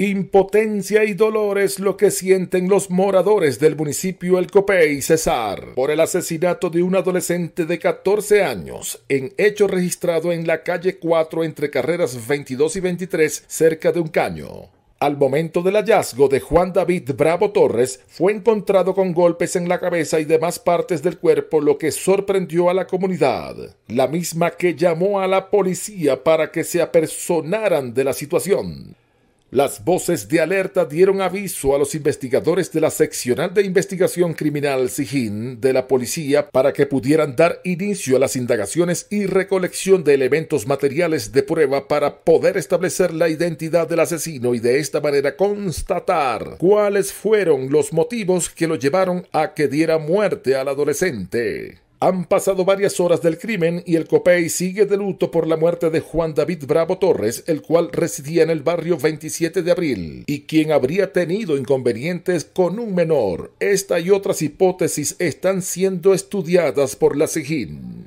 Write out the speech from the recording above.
Impotencia y dolor es lo que sienten los moradores del municipio El Copé y Cesar por el asesinato de un adolescente de 14 años en hecho registrado en la calle 4 entre carreras 22 y 23 cerca de un caño. Al momento del hallazgo de Juan David Bravo Torres, fue encontrado con golpes en la cabeza y demás partes del cuerpo, lo que sorprendió a la comunidad, la misma que llamó a la policía para que se apersonaran de la situación. Las voces de alerta dieron aviso a los investigadores de la Seccional de Investigación Criminal SIGIN de la policía para que pudieran dar inicio a las indagaciones y recolección de elementos materiales de prueba para poder establecer la identidad del asesino y de esta manera constatar cuáles fueron los motivos que lo llevaron a que diera muerte al adolescente. Han pasado varias horas del crimen y el COPEI sigue de luto por la muerte de Juan David Bravo Torres, el cual residía en el barrio 27 de abril, y quien habría tenido inconvenientes con un menor. Esta y otras hipótesis están siendo estudiadas por la SIGIN.